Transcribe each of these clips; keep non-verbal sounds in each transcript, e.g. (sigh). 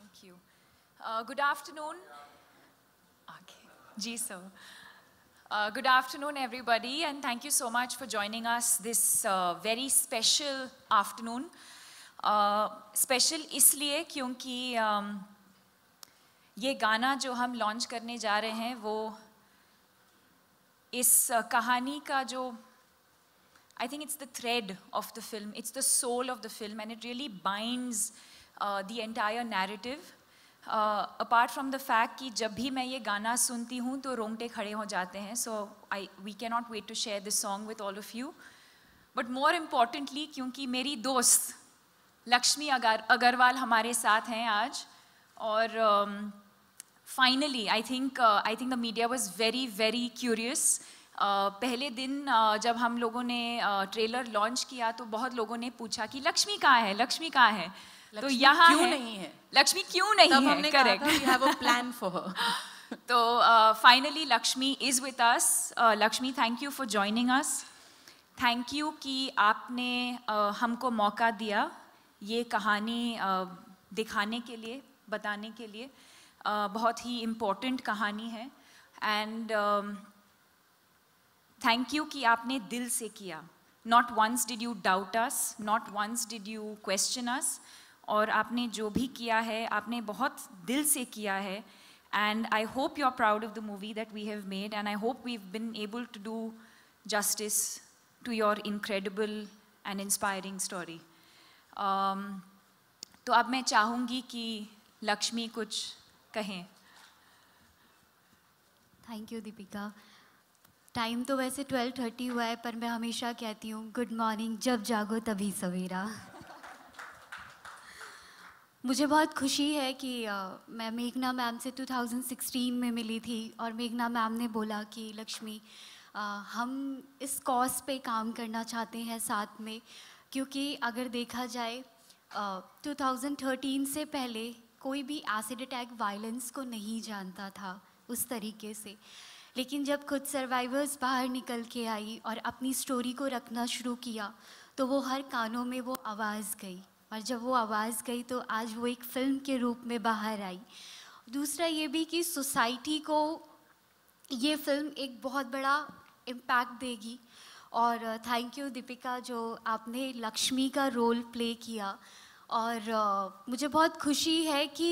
Thank you. Uh, good afternoon. Okay. Ji, sir. Uh, good afternoon, everybody, and thank you so much for joining us this uh, very special afternoon. Special इसलिए क्योंकि ये गाना जो हम launch करने जा रहे हैं वो इस कहानी का जो I think it's the thread of the film it's the soul of the film and it really binds Uh, the entire narrative. Apart from the fact कि जब भी मैं ये गाना सुनती हूँ तो रोंगटे खड़े हो जाते हैं so I we cannot not wait to share this song all all of you but more importantly क्योंकि मेरी दोस्त लक्ष्मी अगर अग्रवाल हमारे साथ हैं आज और finally I think I think the media was very very curious पहले दिन uh, जब हम लोगों ने ट्रेलर uh, लॉन्च किया तो बहुत लोगों ने पूछा कि लक्ष्मी कहाँ है लक्ष्मी कहाँ है तो यहाँ क्यों नहीं है लक्ष्मी क्यों नहीं है करेक्ट प्लान फॉर हर तो finally uh, Lakshmi is with us Lakshmi thank you for joining us thank you कि आपने uh, हमको मौका दिया ये कहानी uh, दिखाने के लिए बताने के लिए uh, बहुत ही इम्पोर्टेंट कहानी है एंड थैंक यू कि आपने दिल से किया not once did you doubt us not once did you question us और आपने जो भी किया है आपने बहुत दिल से किया है and I hope you are proud of the movie that we have made and I hope we been able to do justice to your incredible and inspiring story तो अब मैं चाहूँगी कि लक्ष्मी कुछ कहें थैंक यू दीपिका टाइम तो वैसे 12:30 हुआ है पर मैं हमेशा कहती हूँ गुड मॉर्निंग जब जागो तभी सवेरा मुझे बहुत खुशी है कि आ, मैं मेघना मैम से 2016 में मिली थी और मेघना मैम ने बोला कि लक्ष्मी आ, हम इस कॉज पे काम करना चाहते हैं साथ में क्योंकि अगर देखा जाए आ, 2013 से पहले कोई भी एसिड अटैक वायलेंस को नहीं जानता था उस तरीके से लेकिन जब खुद सर्वाइवर्स बाहर निकल के आई और अपनी स्टोरी को रखना शुरू किया तो वो हर कानों में वो आवाज़ गई और जब वो आवाज़ गई तो आज वो एक फिल्म के रूप में बाहर आई दूसरा ये भी कि सोसाइटी को ये फिल्म एक बहुत बड़ा इम्पैक्ट देगी और थैंक uh, यू दीपिका जो आपने लक्ष्मी का रोल प्ले किया और uh, मुझे बहुत खुशी है कि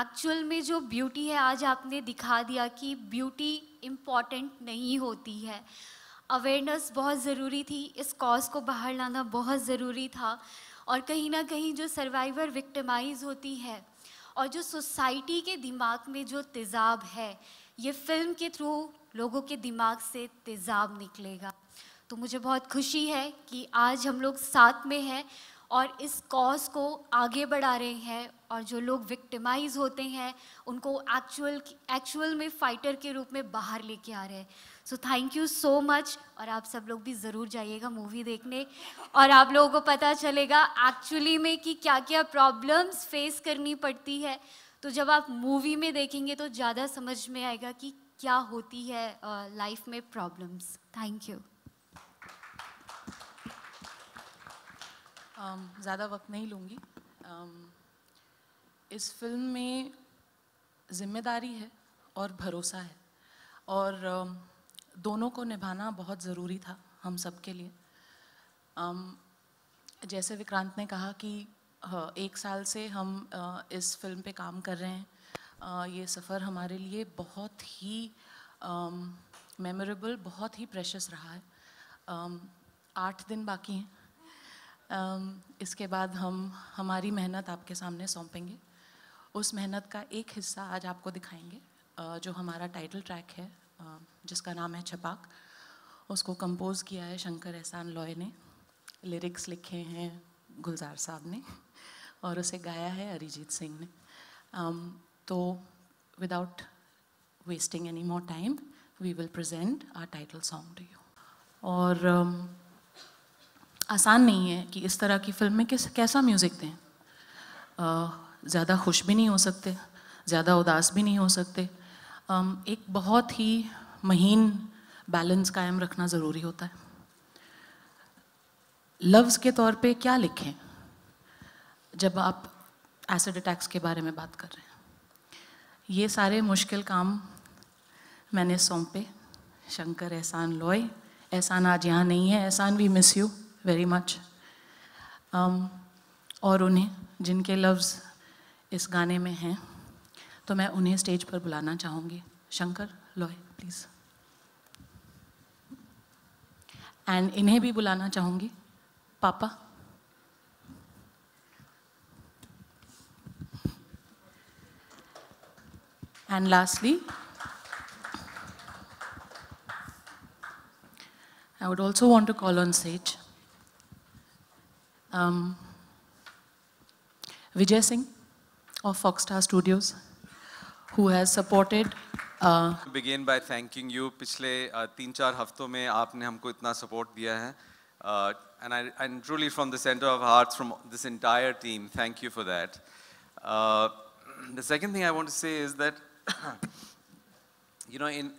एक्चुअल में जो ब्यूटी है आज आपने दिखा दिया कि ब्यूटी इम्पॉर्टेंट नहीं होती है अवेयरनेस बहुत ज़रूरी थी इस कॉज को बाहर लाना बहुत ज़रूरी था और कहीं ना कहीं जो सर्वाइवर विक्टिमाइज होती है और जो सोसाइटी के दिमाग में जो तेज़ाब है ये फिल्म के थ्रू लोगों के दिमाग से तेज़ाब निकलेगा तो मुझे बहुत खुशी है कि आज हम लोग साथ में हैं और इस कॉज को आगे बढ़ा रहे हैं और जो लोग विक्टिमाइज होते हैं उनको एक्चुअल एक्चुअल में फाइटर के रूप में बाहर लेके आ रहे हैं so thank you so much और आप सब लोग भी ज़रूर जाइएगा मूवी देखने और आप लोगों को पता चलेगा एक्चुअली में कि क्या क्या प्रॉब्लम्स फेस करनी पड़ती है तो जब आप मूवी में देखेंगे तो ज़्यादा समझ में आएगा कि क्या होती है लाइफ में प्रॉब्लम्स थैंक यू ज़्यादा वक्त नहीं लूँगी um, इस फिल्म में जिम्मेदारी है और भरोसा है और um, दोनों को निभाना बहुत ज़रूरी था हम सब के लिए जैसे विक्रांत ने कहा कि एक साल से हम इस फिल्म पे काम कर रहे हैं ये सफ़र हमारे लिए बहुत ही मेमोरेबल बहुत ही प्रेशस रहा है आठ दिन बाकी हैं इसके बाद हम हमारी मेहनत आपके सामने सौंपेंगे उस मेहनत का एक हिस्सा आज आपको दिखाएंगे जो हमारा टाइटल ट्रैक है जिसका नाम है छपाक उसको कंपोज़ किया है शंकर एहसान लॉय ने लिरिक्स लिखे हैं गुलजार साहब ने और उसे गाया है अरिजीत सिंह ने तो without wasting any more time we will present our title song to you और um, आसान नहीं है कि इस तरह की फिल्म में किस कैसा म्यूज़िक दें uh, ज़्यादा खुश भी नहीं हो सकते ज़्यादा उदास भी नहीं हो सकते Um, एक बहुत ही महीन बैलेंस कायम रखना ज़रूरी होता है लफ्ज़ के तौर पे क्या लिखें जब आप एसिड अटैक्स के बारे में बात कर रहे हैं ये सारे मुश्किल काम मैंने सौंपे शंकर एहसान लॉय एहसान आज यहाँ नहीं है Ehsaan we miss you very much और उन्हें जिनके लफ्ज़ इस गाने में हैं तो मैं उन्हें स्टेज पर बुलाना चाहूँगी शंकर लॉय प्लीज़ एंड इन्हें भी बुलाना चाहूँगी पापा And lastly, I would also want to call on stage um, Vijay Singh of Foxstar Studios who has supported. Uh, Begin by thanking you. पिछले uh, तीन-चार हफ्तों में आपने हमको इतना सपोर्ट दिया है, uh, and truly from the center of hearts from this entire team, thank you for that. Uh, the second thing I want to say is that, (coughs) you know, in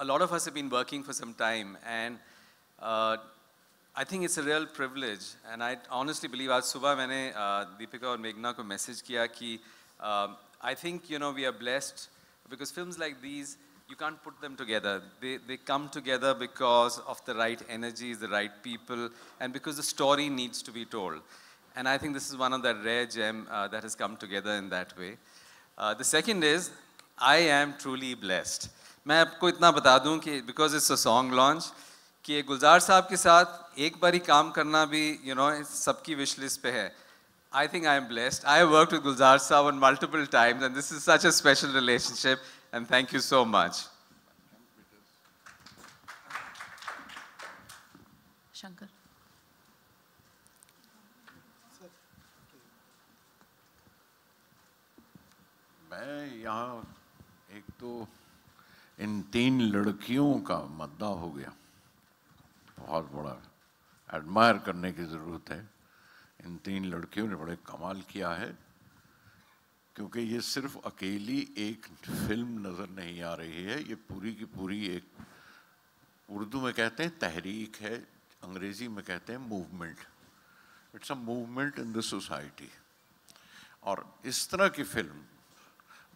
a lot of us have been working for some time, and I think it's a real privilege. And I honestly believe, आज सुबह मैंने दीपिका और मेघना को message किया कि I think, you know, we are blessed because films like these, you can't put them together. They, they come together because of the right energies, the right people, and because the story needs to be told. And I think this is one of that rare gem uh, that has come together in that way. Uh, the second is, I am truly blessed. मैं आपको इतना बता दूं कि because it's a song launch कि गुलजार साहब के साथ एक बारी काम करना भी यू नो सबकी पे है I think I am blessed. I have worked with Gulzar Sawan multiple times, and this is such a special relationship, and thank you so much. Shankar. मैं यहाँ एक तो इन तीन लड़कियों का मद्दा हो गया बहुत बड़ा एडमायर करने की ज़रूरत है इन तीन लड़कियों ने बड़े कमाल किया है क्योंकि ये सिर्फ अकेली एक फिल्म नज़र नहीं आ रही है ये पूरी की पूरी एक उर्दू में कहते हैं तहरीक है अंग्रेज़ी में कहते हैं movement it's a movement in the society और इस तरह की फिल्म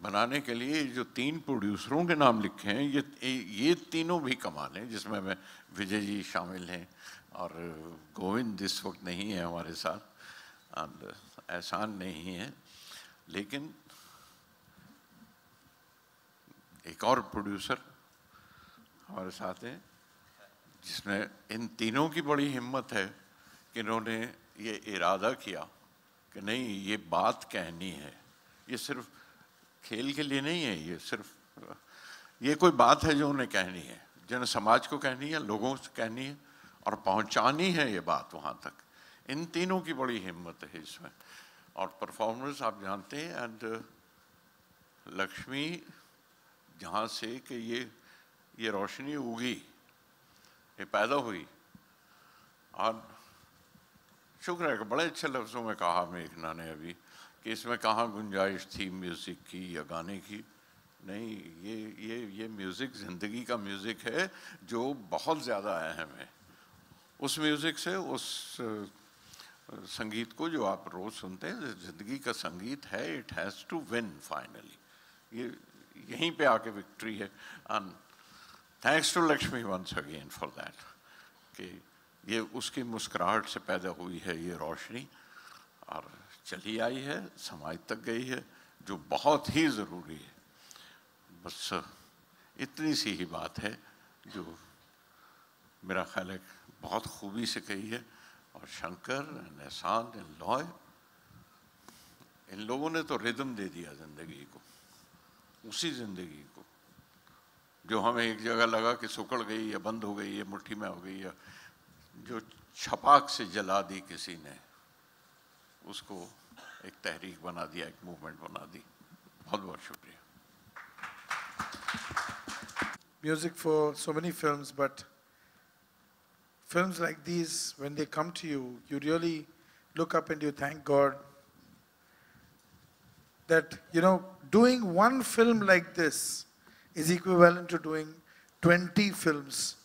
बनाने के लिए जो तीन प्रोड्यूसरों के नाम लिखे हैं ये ये तीनों भी कमाल हैं जिसमें मैं विजय जी शामिल हैं और गोविंद इस वक्त नहीं है हमारे साथ आसान नहीं है लेकिन एक और प्रोड्यूसर हमारे साथ हैं जिसने इन तीनों की बड़ी हिम्मत है कि इन्होंने ये इरादा किया कि नहीं ये बात कहनी है ये सिर्फ खेल के लिए नहीं है ये सिर्फ ये कोई बात है जो उन्हें कहनी है जिन्हें समाज को कहनी है लोगों से कहनी है और पहुंचानी है ये बात वहाँ तक इन तीनों की बड़ी हिम्मत है इसमें और परफॉर्मेंस आप जानते हैं एंड uh, लक्ष्मी जहाँ से कि ये ये रोशनी उगी ये पैदा हुई और शुक्र है कि बड़े अच्छे लफ्ज़ों में कहा मेघना ने अभी कि इसमें कहाँ गुंजाइश थी म्यूज़िक की या गाने की नहीं ये ये ये म्यूज़िक ज़िंदगी का म्यूज़िक है जो बहुत ज़्यादा अहम है उस म्यूज़िक से उस संगीत को जो आप रोज सुनते हैं जिंदगी का संगीत है it has to win finally ये यहीं पे आके विक्ट्री है and thanks to Lakshmi once again for that कि ये उसकी मुस्कुराहट से पैदा हुई है ये रोशनी और चली आई है समाज तक गई है जो बहुत ही ज़रूरी है बस इतनी सी ही बात है जो मेरा ख्याल है बहुत खूबी से कही है और शंकर एंड एहसान एंड लॉय इन लोगों ने तो रिदम दे दिया ज़िंदगी को उसी ज़िंदगी को जो हमें एक जगह लगा कि सुकड़ गई या बंद हो गई या मुट्ठी में हो गई या जो छपाक से जला दी किसी ने उसको एक तहरीक बना दिया एक मूवमेंट बना दी बहुत बहुत शुक्रिया music for so many films but films like these, when they come to you, you really look up and you thank God that, you know, doing one film like this is equivalent to doing 20 films.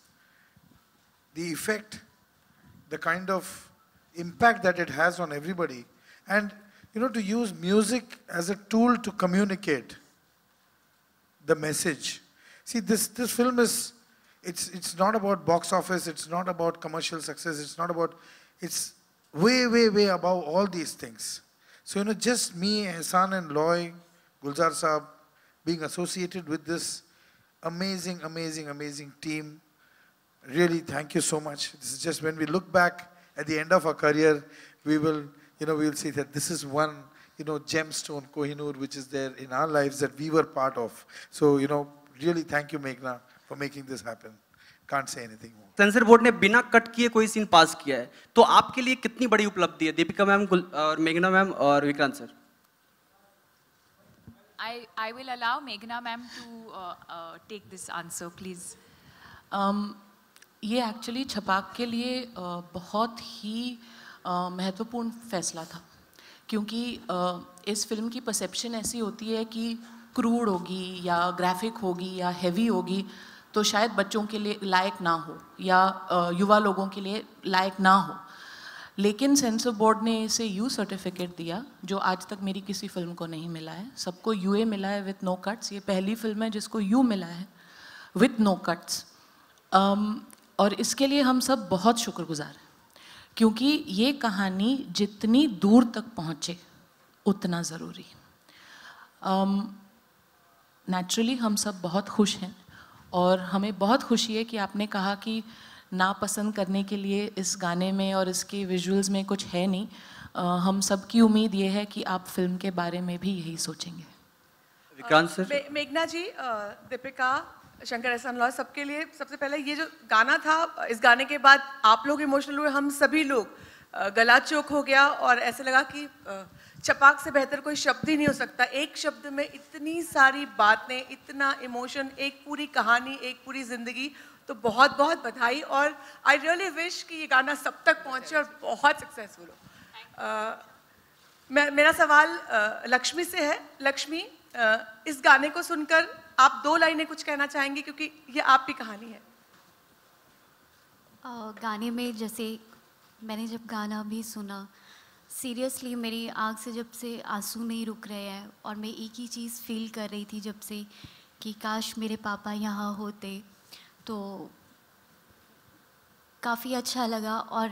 The effect, the kind of impact that it has on everybody. And, you know, to use music as a tool to communicate the message. See, this, this film is it's, it's not about box office, it's not about commercial success, it's not about, it's way, way, way above all these things. So, you know, just me, Hassan and Loy, Gulzar Saab, being associated with this amazing, amazing, amazing team. Really, thank you so much. This is just when we look back at the end of our career, we will, you know, we will see that this is one, you know, gemstone, Kohinoor, which is there in our lives that we were part of. So, you know, really thank you, Meghna. for making this happen. Can't say anything more. Censor board ने बिना cut किए कोई scene पास किया है तो आपके लिए कितनी बड़ी उपलब्धि है दीपिका मैम और मेघना मैम और Vikrant sir I, I will allow Meghna ma'am to uh, uh, take this answer, please. Um, ये एक्चुअली छपाक के लिए uh, बहुत ही uh, महत्वपूर्ण फैसला था क्योंकि uh, इस फिल्म की परसेप्शन ऐसी होती है कि क्रूड होगी या ग्राफिक होगी या हैवी होगी तो शायद बच्चों के लिए लायक ना हो या युवा लोगों के लिए लायक ना हो लेकिन सेंसर बोर्ड ने इसे यू सर्टिफिकेट दिया जो आज तक मेरी किसी फिल्म को नहीं मिला है सबको यू ए मिला है विथ नो कट्स ये पहली फिल्म है जिसको यू मिला है विथ नो कट्स और इसके लिए हम सब बहुत शुक्रगुजार हैं क्योंकि ये कहानी जितनी दूर तक पहुँचे उतना ज़रूरी नेचुरली um, हम सब बहुत खुश हैं और हमें बहुत खुशी है कि आपने कहा कि नापसंद करने के लिए इस गाने में और इसके विजुअल्स में कुछ है नहीं आ, हम सब की उम्मीद ये है कि आप फिल्म के बारे में भी यही सोचेंगे मेघना जी दीपिका शंकर एहसान लॉ सबके लिए सबसे पहले ये जो गाना था इस गाने के बाद आप लोग इमोशनल हुए हम सभी लोग गला चोक हो गया और ऐसे लगा कि छपाक से बेहतर कोई शब्द ही नहीं हो सकता एक शब्द में इतनी सारी बातें इतना इमोशन एक पूरी कहानी एक पूरी ज़िंदगी तो बहुत बहुत बधाई और आई रियली विश कि ये गाना सब तक पहुँचे और बहुत सक्सेसफुल हो मेरा सवाल लक्ष्मी से है लक्ष्मी इस गाने को सुनकर आप दो लाइनें कुछ कहना चाहेंगी क्योंकि ये आपकी कहानी है गाने में जैसे मैंने जब गाना भी सुना सीरियसली मेरी आँख से जब से आंसू नहीं रुक रहे हैं और मैं एक ही चीज़ फील कर रही थी जब से कि काश मेरे पापा यहाँ होते तो काफ़ी अच्छा लगा और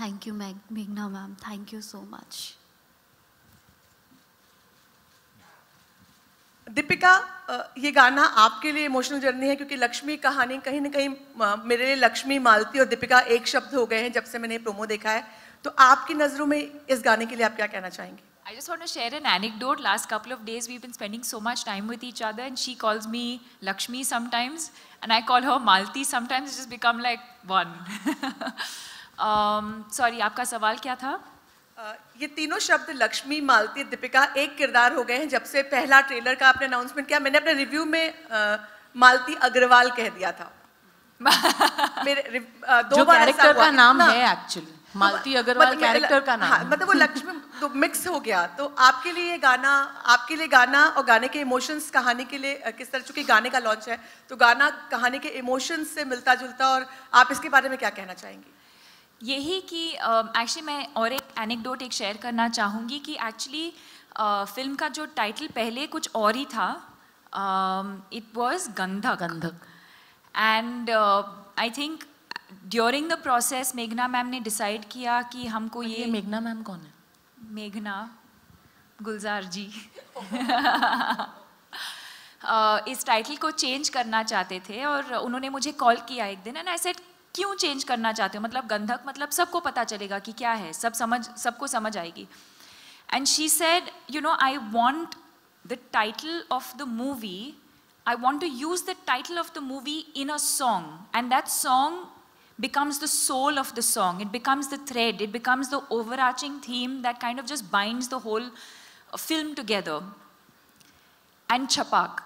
थैंक यू मैग मेघना ma'am thank you so much Deepika uh, ये गाना आपके लिए इमोशनल जर्नी है क्योंकि लक्ष्मी कहानी कहीं ना कहीं uh, मेरे लिए लक्ष्मी मालती और दीपिका एक शब्द हो गए हैं जब से मैंने प्रोमो देखा है तो आपकी नज़रों में इस गाने के लिए आप क्या कहना चाहेंगे I just want to share an anecdote. Last couple of days, we've been spending so much time with each other, and she calls me Lakshmi sometimes, and I call her Malti sometimes. It's just become like one. um, sorry, आपका सवाल क्या था? Uh, ये तीनों शब्द लक्ष्मी मालती दीपिका एक किरदार हो गए हैं जब से पहला ट्रेलर का आपने अनाउंसमेंट किया मैंने अपने रिव्यू में uh, मालती अग्रवाल कह दिया था मेरे uh, दो जो बार का नाम है एक्चुअली मालती अग्रवाल कैरेक्टर मतलब मतलब का नाम हाँ, मतलब वो लक्ष्मी तो मिक्स हो गया तो आपके लिए ये गाना आपके लिए गाना और गाने के इमोशंस कहानी के लिए किस तरह चूंकि गाने का लॉन्च है तो गाना कहानी के इमोशंस से मिलता जुलता और आप इसके बारे में क्या कहना चाहेंगी यही कि एक्चुअली मैं और एक एनेक्डोट एक शेयर करना चाहूँगी कि एक्चुअली फिल्म का जो टाइटल पहले कुछ और ही था इट वॉज गंधा गंधक and I think during the process मेघना मैम ने डिसाइड किया कि हमको ये, मेघना मैम कौन है मेघना गुलजार जी uh, (laughs) इस टाइटल को चेंज करना चाहते थे और उन्होंने मुझे कॉल किया एक दिन एंड आई सेड क्यों चेंज करना चाहते हो मतलब गंधक मतलब सबको पता चलेगा कि क्या है सब समझ सबको समझ आएगी and she said you know I want the title of the movie I want to use the title of the movie in a song and that song becomes the soul of the song. It becomes the thread. It becomes the overarching theme that kind of just binds the whole uh, film together. And Chapak.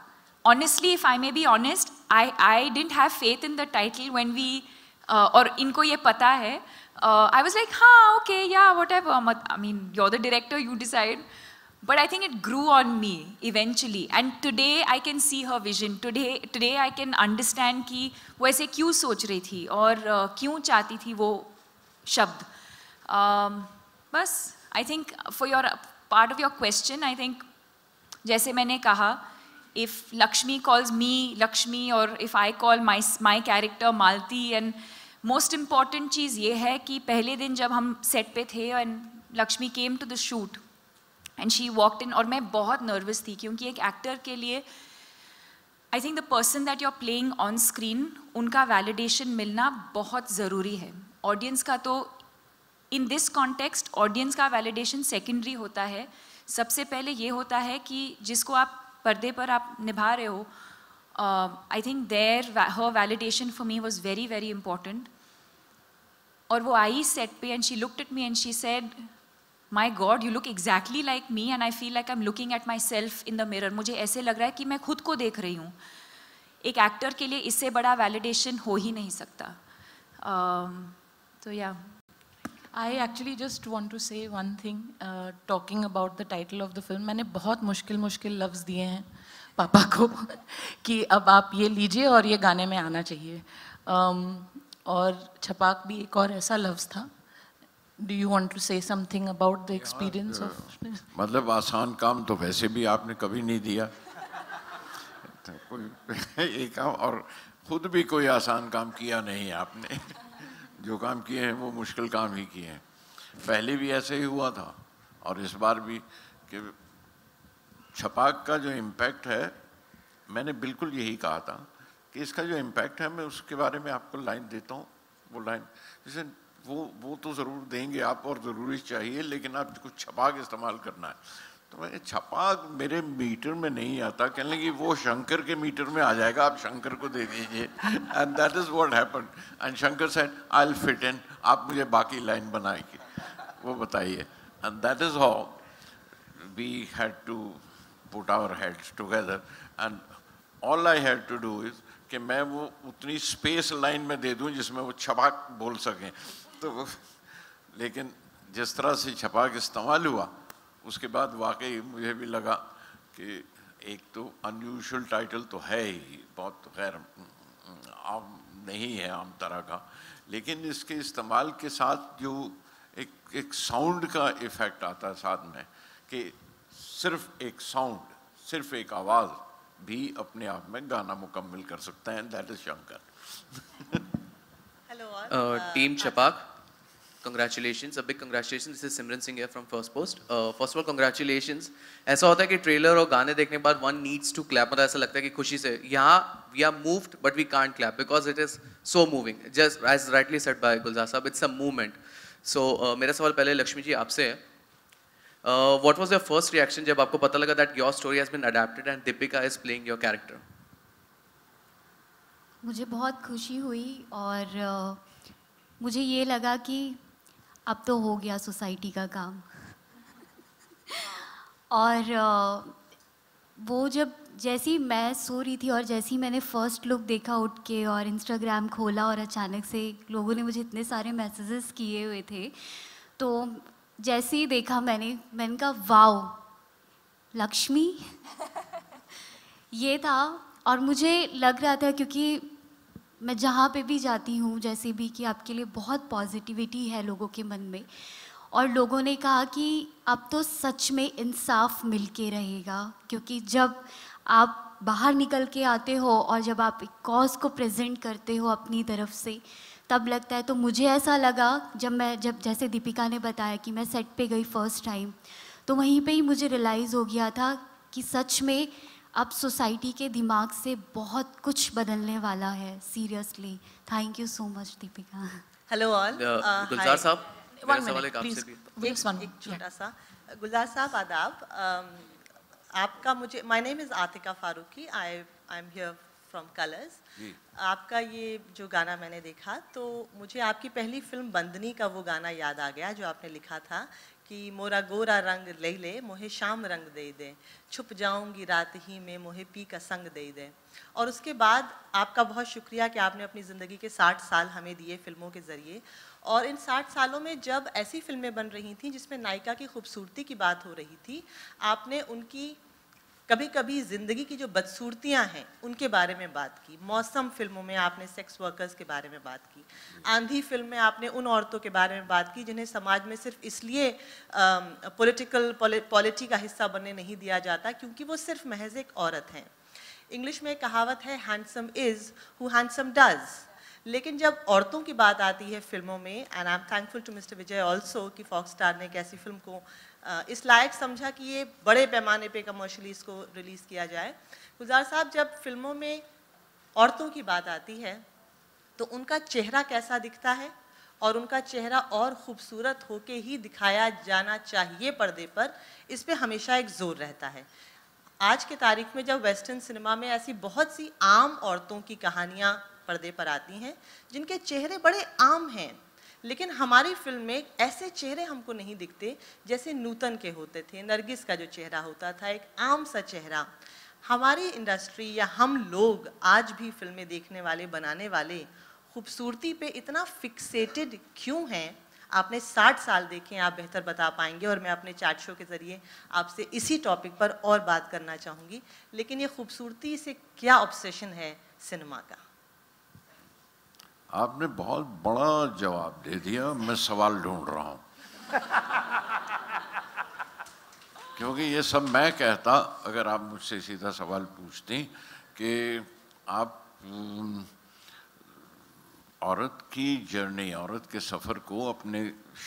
Honestly, if I may be honest, I, I didn't have faith in the title when we, uh, or inko ye pata hai. Uh, I was like, ha, okay, yeah, whatever. I mean, you're the director, you decide. but i think it grew on me eventually and today i can see her vision today today i can understand ki wo aise kyun soch rahi thi aur uh, kyun chahti thi wo shabd um bas i think for your part of your question i think jaise maine kaha if lakshmi calls me lakshmi or if i call my my character malti and most important cheez ye hai ki pehle din jab hum set pe the and lakshmi came to the shoot and she walked in और मैं बहुत nervous थी क्योंकि एक actor के लिए I think the person that you are playing on screen उनका validation मिलना बहुत ज़रूरी है ऑडियंस का तो इन दिस कॉन्टेक्स्ट ऑडियंस का वैलिडेशन सेकेंडरी होता है सबसे पहले ये होता है कि जिसको आप पर्दे पर आप निभा रहे हो I think their her validation for me was very very important और वो आई सेट पे and she looked at me and she said my god you look exactly like me and I feel like I am looking at myself in the mirror मुझे ऐसे लग रहा है कि मैं खुद को देख रही हूँ एक एक्टर के लिए इससे बड़ा वैलिडेशन हो ही नहीं सकता um, तो या I actually just want to say one thing talking about the title of the film मैंने बहुत मुश्किल मुश्किल लफ्ज़ दिए हैं पापा को (laughs) कि अब आप ये लीजिए और ये गाने में आना चाहिए um, और छपाक भी एक और ऐसा लफ्ज़ था Do you want to say something about the experience of? मतलब आसान काम तो वैसे भी आपने कभी नहीं दिया ये तो (laughs) काम और खुद भी कोई आसान काम किया नहीं आपने जो काम किए हैं वो मुश्किल काम ही किए हैं पहले भी ऐसे ही हुआ था और इस बार भी कि छपाक का जो इम्पैक्ट है मैंने बिल्कुल यही कहा था कि इसका जो इम्पैक्ट है मैं उसके बारे में आपको लाइन देता हूँ वो लाइन जैसे वो वो तो ज़रूर देंगे आप और ज़रूरी चाहिए लेकिन आप कुछ छपाक इस्तेमाल करना है तो मैंने छपाक मेरे मीटर में नहीं आता कहने लगी वो शंकर के मीटर में आ जाएगा आप शंकर को दे दीजिए and that is what happen and Shankar said I fit and आप मुझे बाकी लाइन बनाएगी वो बताइए and that is how we had to put our heads together and all I had to do is कि मैं वो उतनी स्पेस लाइन में दे दूं जिसमें वो छपाक बोल सकें तो लेकिन जिस तरह से छपा के इस्तेमाल हुआ उसके बाद वाकई मुझे भी लगा कि एक तो अनयूजल टाइटल तो है ही बहुत तो खैर आम नहीं है आम तरह का लेकिन इसके इस्तेमाल के साथ जो एक एक साउंड का इफ़ेक्ट आता है साथ में कि सिर्फ एक साउंड सिर्फ एक आवाज़ भी अपने आप में गाना मुकम्मल कर सकते हैं that is Shankar team uh, team Chapak, अब A big congratulations. This is Simran Singh here from First Post. Uh, first ऐसा होता है कि ट्रेलर और गाने देखने के बाद वन नीड्स टू क्लैप मतलब ऐसा लगता है कि खुशी से यहाँ we are moved but we can't clap because it is so moving just as rightly said by Gulzar sahab it's a movement so मेरा सवाल पहले लक्ष्मी जी आपसे है what was your first reaction जब आपको पता लगा that your story has been adapted and Deepika is playing your character मुझे बहुत खुशी हुई और uh, मुझे ये लगा कि अब तो हो गया सोसाइटी का काम और वो जब जैसी मैं सो रही थी और जैसी मैंने फ़र्स्ट लुक देखा उठ के और इंस्टाग्राम खोला और अचानक से लोगों ने मुझे इतने सारे मैसेजेस किए हुए थे तो जैसे ही देखा मैंने मैंने कहा वाओ लक्ष्मी (laughs) ये था और मुझे लग रहा था क्योंकि मैं जहाँ पे भी जाती हूँ जैसे भी कि आपके लिए बहुत पॉजिटिविटी है लोगों के मन में और लोगों ने कहा कि अब तो सच में इंसाफ मिल के रहेगा क्योंकि जब आप बाहर निकल के आते हो और जब आप एक कॉज को प्रेजेंट करते हो अपनी तरफ से तब लगता है तो मुझे ऐसा लगा जब मैं जब जैसे दीपिका ने बताया कि मैं सेट पे गई फर्स्ट टाइम तो वहीं पे ही मुझे रियलाइज़ हो गया था कि सच में अब सोसाइटी के दिमाग से बहुत कुछ बदलने वाला है seriously thank you so much Deepika hello all Gulzar sahab मेरा सवाल एक एक छोटा सा गुलजार साहब आदाब um, आपका मुझे my name is Atika Farooqui I I am here from Colors आपका ये जो गाना मैंने देखा तो मुझे आपकी पहली फिल्म बंदनी का वो गाना याद आ गया जो आपने लिखा था कि मोरा गोरा रंग ले ले मोहे शाम रंग दे दे छुप जाऊंगी रात ही में मोहे पी का संग दे दे और उसके बाद आपका बहुत शुक्रिया कि आपने अपनी ज़िंदगी के साठ साल हमें दिए फिल्मों के ज़रिए और इन साठ सालों में जब ऐसी फिल्में बन रही थी जिसमें नायिका की खूबसूरती की बात हो रही थी आपने उनकी कभी कभी ज़िंदगी की जो बदसूरतियाँ हैं उनके बारे में बात की मौसम फिल्मों में आपने सेक्स वर्कर्स के बारे में बात की आंधी फिल्म में आपने उन औरतों के बारे में बात की जिन्हें समाज में सिर्फ इसलिए पॉलिटिकल पॉलिटी का हिस्सा बनने नहीं दिया जाता क्योंकि वो सिर्फ महज एक औरत हैं इंग्लिश में कहावत है handsome is who handsome does लेकिन जब औरतों की बात आती है फिल्मों में and I am thankful to mister Vijay also कि फॉक्स स्टार ने एक ऐसी फिल्म को इस लायक समझा कि ये बड़े पैमाने पे कमर्शियली इसको रिलीज़ किया जाए गुलजार साहब जब फिल्मों में औरतों की बात आती है तो उनका चेहरा कैसा दिखता है और उनका चेहरा और खूबसूरत होके ही दिखाया जाना चाहिए पर्दे पर इस पर हमेशा एक ज़ोर रहता है आज के तारीख में जब वेस्टर्न सिनेमा में ऐसी बहुत सी आम औरतों की कहानियाँ पर्दे पर आती हैं जिनके चेहरे बड़े आम हैं लेकिन हमारी फिल्म में ऐसे चेहरे हमको नहीं दिखते जैसे नूतन के होते थे नरगिस का जो चेहरा होता था एक आम सा चेहरा हमारी इंडस्ट्री या हम लोग आज भी फिल्में देखने वाले बनाने वाले खूबसूरती पे इतना फिक्सेटेड क्यों हैं आपने 60 साल देखे आप बेहतर बता पाएंगे और मैं अपने चार्ट शो के ज़रिए आपसे इसी टॉपिक पर और बात करना चाहूँगी लेकिन ये खूबसूरती से क्या ऑब्सेशन है सिनेमा का आपने बहुत बड़ा जवाब दे दिया मैं सवाल ढूंढ रहा हूँ क्योंकि ये सब मैं कहता अगर आप मुझसे सीधा सवाल पूछती कि आप औरत की जर्नी औरत के सफ़र को अपने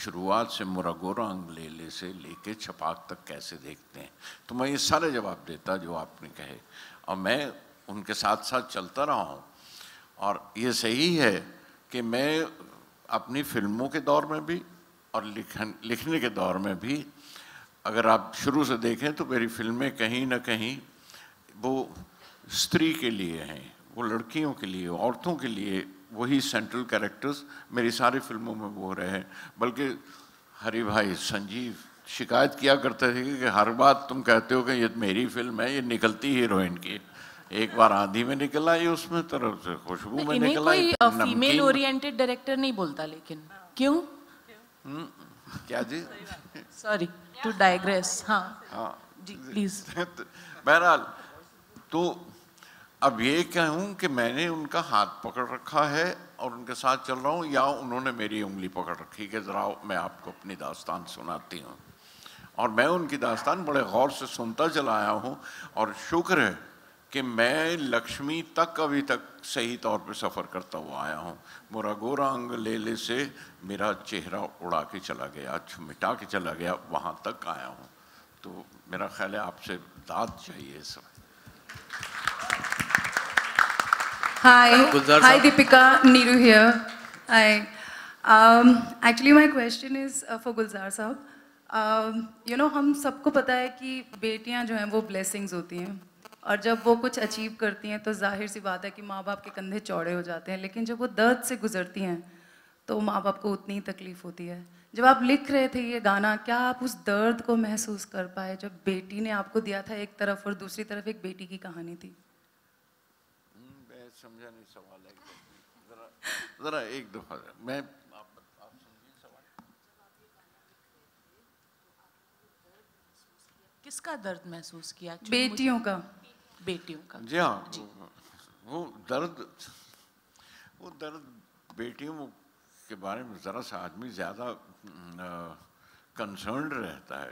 शुरुआत से मुरगोरा अंगलेले से लेके छपाक तक कैसे देखते हैं तो मैं ये सारे जवाब देता जो आपने कहे और मैं उनके साथ साथ चलता रहा हूँ और ये सही है कि मैं अपनी फिल्मों के दौर में भी और लिखन लिखने के दौर में भी अगर आप शुरू से देखें तो मेरी फिल्में कहीं ना कहीं वो स्त्री के लिए हैं वो लड़कियों के लिए औरतों के लिए वही सेंट्रल कैरेक्टर्स मेरी सारी फिल्मों में वो रहे हैं बल्कि हरी भाई संजीव शिकायत किया करते थे कि हर बात तुम कहते हो कि ये मेरी फिल्म है ये निकलती हीरोइन की एक बार आधी में निकला ये उसमें तरफ से खुशबू में निकला कोई फीमेल ओरिएंटेड डायरेक्टर नहीं बोलता लेकिन क्यों हम्म, क्या जी सॉरी टू डायग्रेस हाँ जी प्लीज (laughs) बहरहाल तो अब ये कहूँ कि मैंने उनका हाथ पकड़ रखा है और उनके साथ चल रहा हूँ या उन्होंने मेरी उंगली पकड़ रखी कि ज़रा मैं आपको अपनी दास्तान सुनाती हूँ और मैं उनकी दास्तान बड़े गौर से सुनता चला आया हूँ और शुक्र है कि मैं लक्ष्मी तक अभी तक सही तौर पर सफ़र करता हुआ आया हूँ मोरा गोरा अंग ले ले से मेरा चेहरा उड़ा के चला गया मिटा के चला गया वहाँ तक आया हूँ तो मेरा ख्याल है आपसे दाद चाहिए इस समय Hi, हाँ, hi Deepika, Neeru here. Hi. Um, actually, my question is uh, for Gulzar साहब. यू um, नो हम सबको पता है कि बेटियाँ जो हैं वो ब्लेसिंग्स होती हैं और जब वो कुछ अचीव करती हैं तो जाहिर सी बात है कि माँ बाप के कंधे चौड़े हो जाते हैं लेकिन जब वो दर्द से गुजरती हैं तो माँ बाप को उतनी ही तकलीफ होती है जब आप लिख रहे थे ये गाना क्या आप उस दर्द को महसूस कर पाए जब बेटी ने आपको दिया था एक तरफ और दूसरी तरफ एक बेटी की कहानी थी हम्म, समझा नहीं सवाल है जरा एक दफा मैं किसका दर्द महसूस किया बेटियों का बेटियों का जी हाँ वो दर्द वो दर्द बेटियों के बारे में ज़रा सा आदमी ज़्यादा कंसर्न रहता है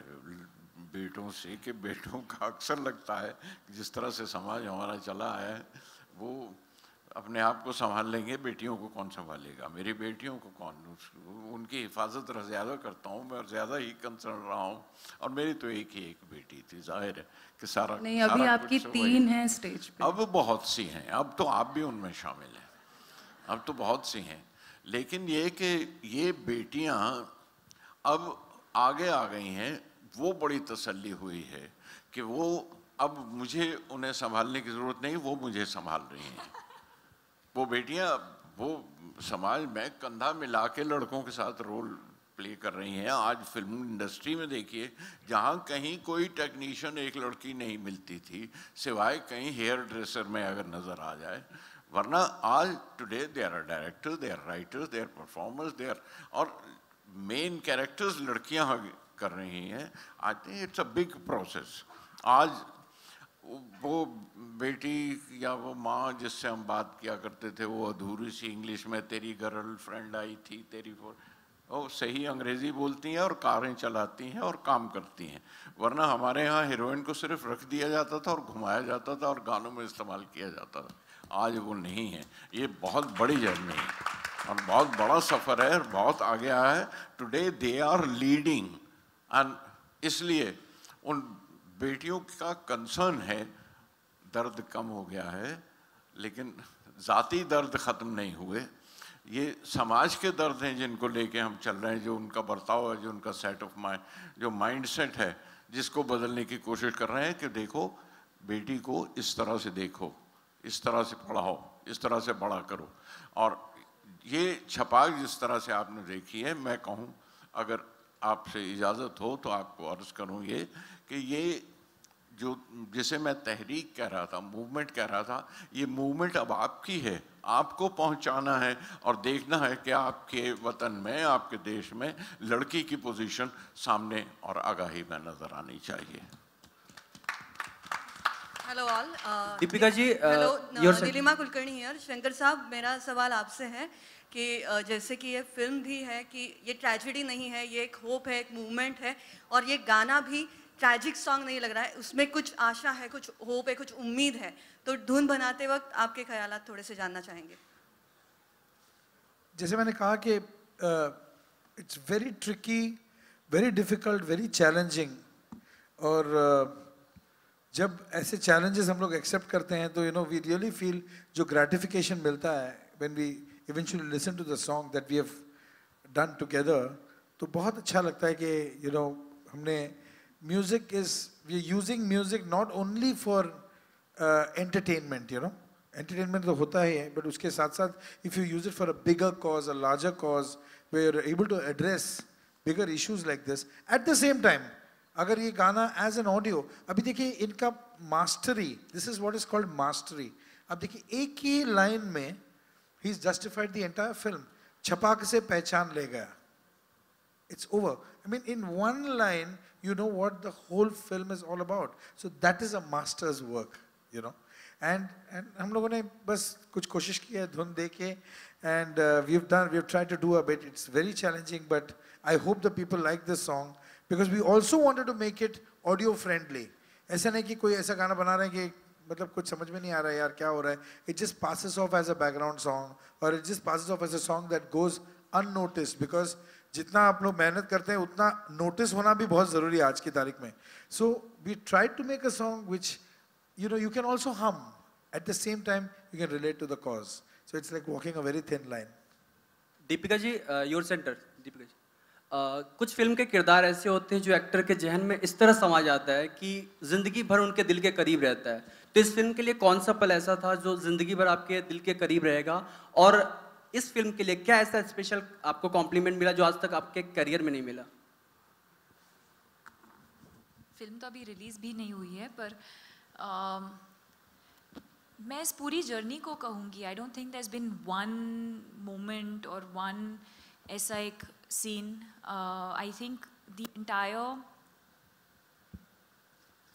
बेटों से कि बेटों का अक्सर लगता है जिस तरह से समाज हमारा चला है वो अपने आप को संभाल लेंगे बेटियों को कौन संभालेगा मेरी बेटियों को कौन उनकी हिफाजत ज़्यादा करता हूँ मैं ज़्यादा ही कंसर्न रहा हूँ और मेरी तो एक ही एक बेटी थी जाहिर है कि सारा नहीं सारा अभी आपकी तीन हैं स्टेज पे अब बहुत सी हैं अब तो आप भी उनमें शामिल हैं अब तो बहुत सी हैं लेकिन ये कि ये बेटियाँ अब आगे आ गई हैं वो बड़ी तसली हुई है कि वो अब मुझे उन्हें संभालने की ज़रूरत नहीं वो मुझे संभाल रही हैं वो बेटियां वो समाज में कंधा मिला के लड़कों के साथ रोल प्ले कर रही हैं आज फिल्म इंडस्ट्री में देखिए जहाँ कहीं कोई टेक्नीशियन एक लड़की नहीं मिलती थी सिवाय कहीं हेयर ड्रेसर में अगर नज़र आ जाए वरना आज today they are director they are writers they are performers they are और मेन कैरेक्टर्स लड़कियाँ कर रही हैं I think it's a big process आज वो बेटी या वो माँ जिससे हम बात किया करते थे वो अधूरी सी इंग्लिश में तेरी गर्ल फ्रेंड आई थी तेरी फो वो सही अंग्रेज़ी बोलती हैं और कारें चलाती हैं और काम करती हैं वरना हमारे यहाँ हीरोइन को सिर्फ रख दिया जाता था और घुमाया जाता था और गानों में इस्तेमाल किया जाता था आज वो नहीं है ये बहुत बड़ी जर्नी है और बहुत बड़ा सफ़र है और बहुत आगे आया है टुडे दे आर लीडिंग एंड इसलिए उन बेटियों का कंसर्न है दर्द कम हो गया है लेकिन जाति दर्द ख़त्म नहीं हुए ये समाज के दर्द हैं जिनको लेके हम चल रहे हैं जो उनका बर्ताव है जो उनका सेट ऑफ माइंड जो माइंड सेट है जिसको बदलने की कोशिश कर रहे हैं कि देखो बेटी को इस तरह से देखो इस तरह से पढ़ाओ इस तरह से बड़ा करो और ये छपाक जिस तरह से आपने देखी है मैं कहूँ अगर आपसे इजाज़त हो तो आपको अर्ज़ करूँ ये कि ये जो जिसे मैं तहरीक कह रहा था मूवमेंट कह रहा था ये मूवमेंट अब आपकी है आपको पहुंचाना है और देखना है कि आपके वतन में आपके देश में लड़की की पोजीशन सामने और आगाही में नज़र आनी चाहिए hello all uh, Deepika ji hello uh, uh, Neelima Kulkarni Shankar sahab मेरा सवाल आपसे है कि जैसे कि ये फिल्म भी है कि ये ट्रेजिडी नहीं है ये एक होप है एक मूवमेंट है और ये गाना भी ट्रैजिक सॉन्ग नहीं लग रहा है उसमें कुछ आशा है कुछ होप है कुछ उम्मीद है तो धुन बनाते वक्त आपके ख्याल थोड़े से जानना चाहेंगे जैसे मैंने कहा कि it's very tricky very difficult very challenging और uh, जब ऐसे चैलेंजेस हम लोग एक्सेप्ट करते हैं तो you know we really feel जो ग्रेटिफिकेशन मिलता है when we eventually listen to the song that we have done together तो बहुत अच्छा लगता है कि यू नो हमने music is we using music not only for entertainment you know entertainment तो होता ही है बट उसके साथ साथ if you use it for a bigger cause a larger cause we are able to address bigger issues like this at the same time अगर ये गाना एज एन ऑडियो अभी देखिए इनका mastery this is what is called mastery अब देखिए एक ही line में He's justified the entire film. Chapak se pehchan le gaya. It's over. I mean, in one line, you know what the whole film is all about. So that is a master's work, you know. And and हम लोगों ने बस कुछ कोशिश की है धुन दे के and uh, we've done we've tried to do a bit. It's very challenging, but I hope the people like this song because we also wanted to make it audio friendly. ऐसा नहीं कि कोई ऐसा गाना बना रहे हैं कि मतलब कुछ समझ में नहीं आ रहा है यार क्या हो रहा है it just passes off as a background song और it just passes off as a song that goes unnoticed because जितना आप लोग मेहनत करते हैं उतना नोटिस होना भी बहुत ज़रूरी है आज की तारीख में so we try to make a song which you know you can also hum at the same time you can relate to the cause so it's like walking a very thin line Deepika ji your uh, centre Deepika ji Uh, कुछ film के किरदार ऐसे होते हैं जो actor के जहन में इस तरह समा जाता है कि ज़िंदगी भर उनके दिल के करीब रहता है तो इस फिल्म के लिए कौन सा पल ऐसा था जो जिंदगी भर आपके दिल के करीब रहेगा और इस फिल्म के लिए क्या ऐसा स्पेशल आपको कॉम्प्लीमेंट मिला जो आज तक आपके करियर में नहीं मिला फिल्म तो अभी रिलीज़ भी नहीं हुई है पर आ, मैं इस पूरी जर्नी को कहूँगी आई डोंट थिंक दिन बिन वन मोमेंट और वन ऐसा एक scene I think the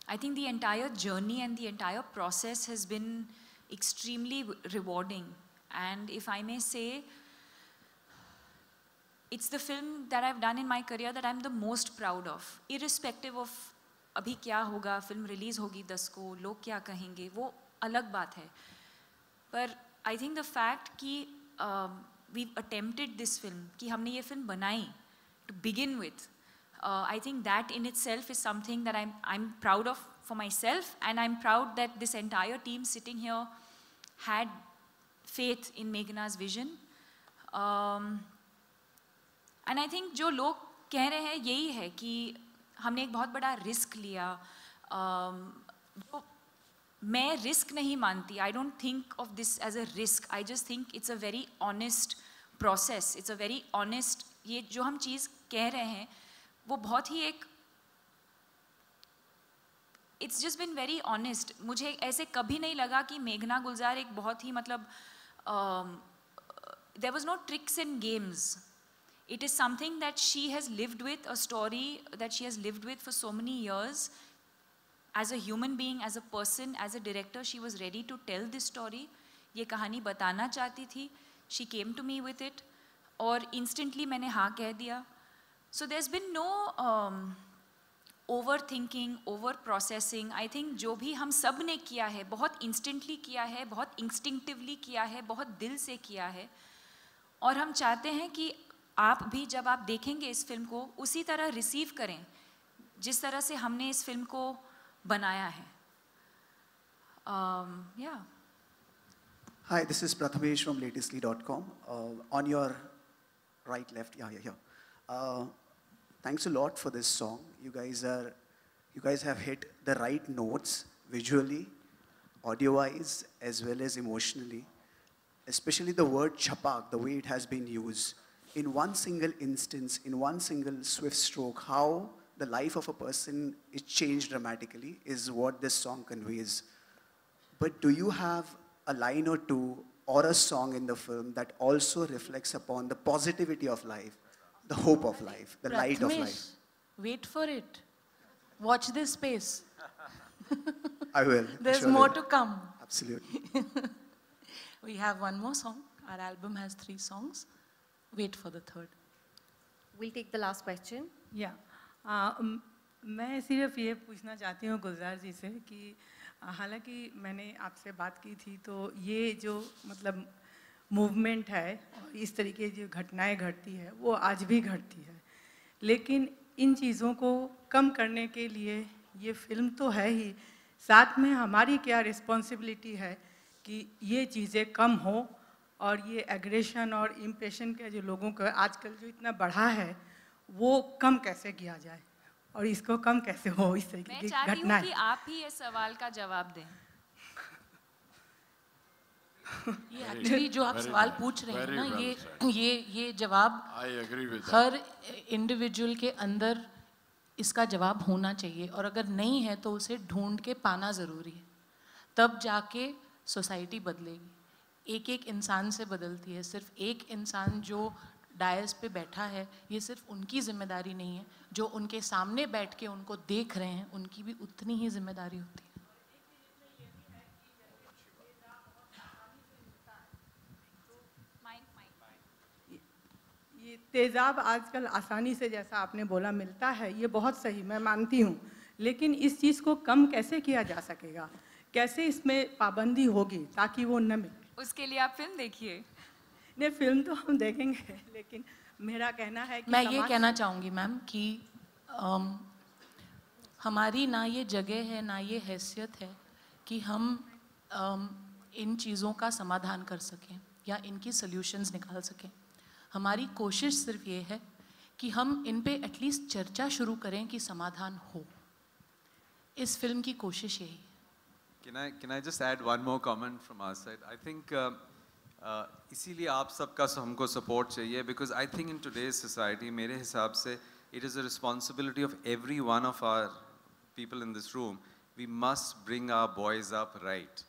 I think the entire journey and the entire process has been extremely rewarding. And if I may say, it's the film that I've done in my career that I'm the most proud of, irrespective of अभी क्या होगा film release होगी दस को लोग क्या कहेंगे वो अलग बात है पर आई थिंक द फैक्ट कि वी अटेम्प्टेड दिस फिल्म कि हमने ये फिल्म बनाई to begin with uh, I think that in itself is something that I'm, I'm proud of for myself, and I'm proud that this entire team sitting here had faith in Meghna's vision. Um, and I think jo log keh rahe hai, yehi hai ki humne ek bahut bada risk liya. Um, risk nahi manti. I don't think of this as a risk. I just think it's a very honest process. It's a very honest, ye jo hum cheez keh rahe hai, वो बहुत ही एक it's just been very honest मुझे ऐसे कभी नहीं लगा कि मेघना गुलजार एक बहुत ही मतलब there was no tricks in games it is something that she has lived with a story that she has lived with for so many years as a human being as a person as a director she was ready to tell this story ये कहानी बताना चाहती थी she came to me with it और instantly मैंने हाँ कह दिया So there's been no um, overthinking over processing I think जो भी हम सब ने किया है बहुत इंस्टेंटली किया है बहुत इंस्टिंगटिवली किया है बहुत दिल से किया है और हम चाहते हैं कि आप भी जब आप देखेंगे इस फिल्म को उसी तरह रिसीव करें जिस तरह से हमने इस फिल्म को बनाया है या this is Prathamesh LatestLY dot com on your right left thanks a lot for this song. You guys are, you guys have hit the right notes visually, audio-wise, as well as emotionally. Especially the word chapak, the way it has been used. In one single instance, in one single swift stroke, how the life of a person is changed dramatically is what this song conveys. But do you have a line or two or a song in the film that also reflects upon the positivity of life? the hope of life, the Prathmesh, light of life. Wait for it. Watch this space. I will. There's sure more will. to come. Absolutely. we have one more song. Our album has three songs. Wait for the third. We'll take the last question. Yeah. Uh, um, मैं सिर्फ ये पूछना चाहती हूँ गुलजार जी से कि हालांकि मैंने आपसे बात की थी तो ये जो मतलब मूवमेंट है और इस तरीके जो घटनाएं घटती है वो आज भी घटती है लेकिन इन चीज़ों को कम करने के लिए ये फिल्म तो है ही साथ में हमारी क्या रिस्पॉन्सिबिलिटी है कि ये चीज़ें कम हो और ये एग्रेशन और इम्प्रेशन के जो लोगों का आजकल जो इतना बढ़ा है वो कम कैसे किया जाए और इसको कम कैसे हो इस तरीके की घटना आप ही इस सवाल का जवाब दें एक्चुअली (laughs) जो आप सवाल पूछ रहे हैं ना ये ये ये जवाब हर इंडिविजुअल के अंदर इसका जवाब होना चाहिए और अगर नहीं है तो उसे ढूंढ के पाना ज़रूरी है तब जाके सोसाइटी बदलेगी एक एक इंसान से बदलती है सिर्फ एक इंसान जो डायस पे बैठा है ये सिर्फ उनकी जिम्मेदारी नहीं है जो उनके सामने बैठ के उनको देख रहे हैं उनकी भी उतनी ही जिम्मेदारी होती है तेज़ाब आजकल आसानी से जैसा आपने बोला मिलता है ये बहुत सही मैं मानती हूँ लेकिन इस चीज़ को कम कैसे किया जा सकेगा कैसे इसमें पाबंदी होगी ताकि वो न मिले उसके लिए आप फिल्म देखिए नहीं फिल्म तो हम देखेंगे लेकिन मेरा कहना है कि मैं ये कहना चाहूँगी मैम कि आम, हमारी ना ये जगह है ना ये हैसियत है कि हम आम, इन चीज़ों का समाधान कर सकें या इनकी सल्यूशंस निकाल सकें हमारी कोशिश सिर्फ ये है कि हम इन पे एटलीस्ट चर्चा शुरू करें कि समाधान हो इस फिल्म की कोशिश यही है Can I, can I just add one more comment from our side? I uh, uh, इसीलिए आप सबका हमको सपोर्ट चाहिए because I think in today's society मेरे हिसाब से it is a responsibility of every one of our people in this room we must bring our boys up right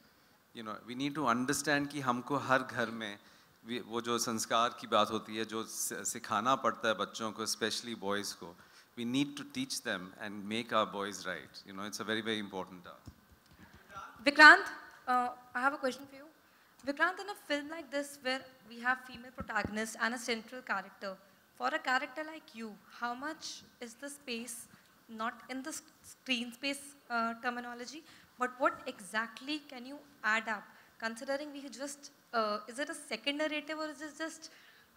you know we need to understand कि हमको हर घर में वो जो संस्कार की बात होती है जो सिखाना पड़ता है बच्चों को स्पेशली बॉयज़ को we need to teach them and make our boys right you know it's a very very important Vikrant I have a question for you Vikrant in a film like this where we have female protagonist and a central character for a character like you how much is the space not in the screen space terminology but what exactly can you add up considering we just uh, is it a second narrative or is it just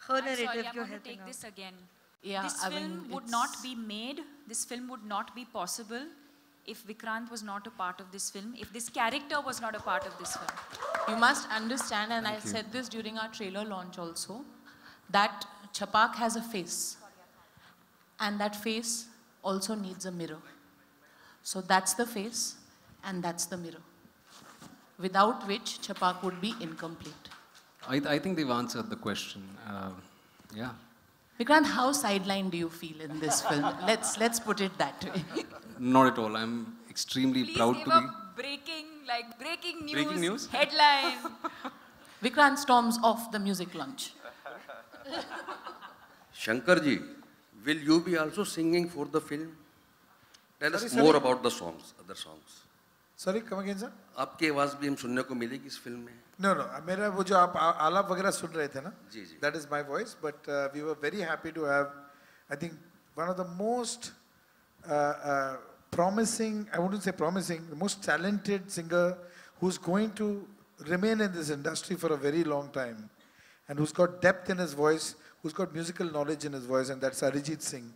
her I'm narrative sorry, I'm you're helping take out? this again. Yeah, this I film mean, would not be made, this film would not be possible if Vikrant was not a part of this film, if this character was not a part of this film. You must understand, and Thank I you. said this during our trailer launch also, that Chapak has a face. And that face also needs a mirror. So that's the face, and that's the mirror without which Chapak would be incomplete? I, I think they've answered the question. Uh, yeah. Vikrant, how sidelined do you feel in this film? let's let's put it that way. (laughs) Not at all. I'm extremely Please proud to be. Breaking like breaking news. Breaking news? Headline. (laughs) Vikrant storms off the music lunch. (laughs) Shankarji, will you be also singing for the film? Tell us more about the songs, other songs. Sorry come again sir आपकी आवाज भी हम सुनने को मिलेगी इस film में no no मेरा वो जो आप आलाप वगैरह सुन रहे थे ना जी जी that is my voice but we were very happy to have I think one of the most promising I wouldn't say promising most talented singer who is going to remain in this industry for a very long time and who's got depth in his voice who's got musical knowledge in his voice and that's Arijit Singh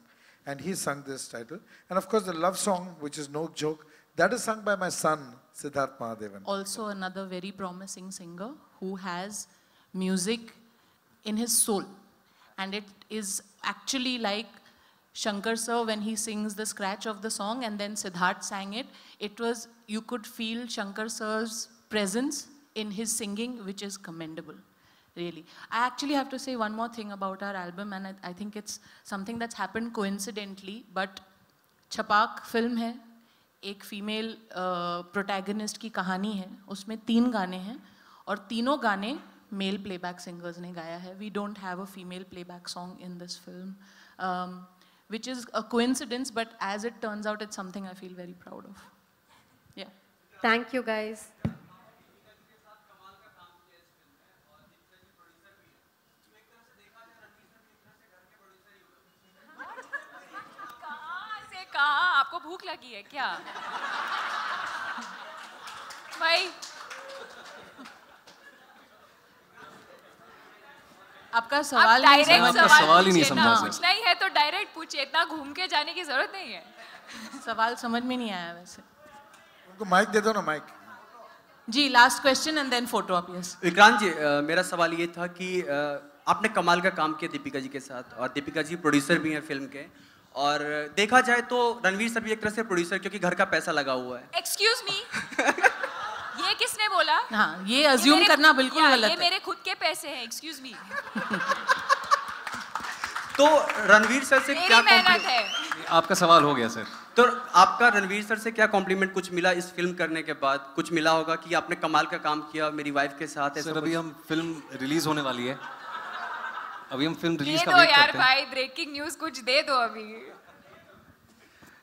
and he sung this title and of course the love song which is no joke That is sung by my son, Siddharth Mahadevan. Also another very promising singer who has music in his soul. And it is actually like Shankar sir when he sings the scratch of the song and then Siddharth sang it. It was, you could feel Shankar sir's presence in his singing, which is commendable really. I actually have to say one more thing about our album, and I, I think it's something that's happened coincidentally, but Chapak film hai, एक female protagonist uh, की कहानी है उसमें तीन गाने हैं और तीनों गाने मेल प्लेबैक सिंगर्स ने गाया है we don't have a female playback song in this film which is a coincidence but as it turns out it's something I feel very proud of yeah thank you guys भूख लगी है क्या भाई आपका सवाल आप नहीं सवाल, सवाल ही नहीं समझा पूछना नहीं है तो डायरेक्ट पूछिए इतना घूम के जाने की जरूरत नहीं है सवाल समझ में नहीं आया वैसे उनको माइक दे दो ना माइक जी last question and then photo आप यस विक्रांत जी आ, मेरा सवाल ये था कि आ, आपने कमाल का काम किया दीपिका जी के साथ और दीपिका जी प्रोड्यूसर भी हैं फिल्म के और देखा जाए तो रणवीर सर भी एक तरह से प्रोड्यूसर क्योंकि घर का पैसा लगा हुआ है एक्सक्यूज मी (laughs) ये किसने बोला हाँ ये अज्यूम करना बिल्कुल गलत है ये मेरे खुद के पैसे हैं एक्सक्यूज मी (laughs) तो रणवीर सर से क्या मेहनत है आपका सवाल हो गया सर तो आपका रणवीर सर से क्या कॉम्प्लीमेंट कुछ मिला इस फिल्म करने के बाद कुछ मिला होगा कि आपने कमाल का काम किया मेरी वाइफ के साथ सर अभी हम फिल्म रिलीज होने वाली है अभी हम फिल्म रिलीज का वेट करते हैं भाई ब्रेकिंग न्यूज कुछ दे दो अभी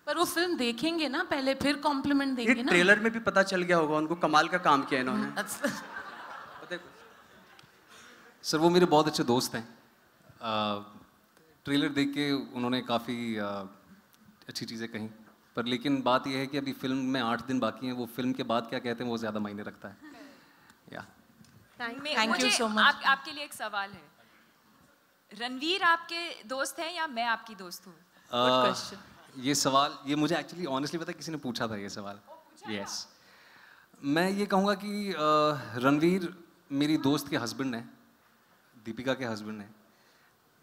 पर वो फिल्म देखेंगे ना पहले फिर कॉम्प्लीमेंट देंगे ना ट्रेलर में भी पता चल गया होगा उनको कमाल का काम किया इन्होंने हाँ, अच्छा। सर वो मेरे बहुत अच्छे दोस्त हैं ट्रेलर देख के उन्होंने काफ़ी अच्छी चीज़ें कहीं पर लेकिन बात यह है कि अभी फिल्म में आठ दिन बाकी हैं वो फिल्म के बाद क्या कहते हैं वो ज़्यादा मायने रखता है या थैंक यू सो मच आपके लिए एक सवाल है रणवीर आपके दोस्त हैं या मैं आपकी दोस्त हूँ uh, ये सवाल ये मुझे एक्चुअली ऑनेस्टली पता किसी ने पूछा था ये सवाल यस मैं ये कहूँगा कि uh, रणवीर मेरी दोस्त के हस्बैंड हैं दीपिका के हस्बैंड हैं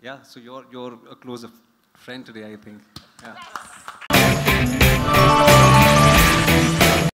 yeah so your your close friend today I think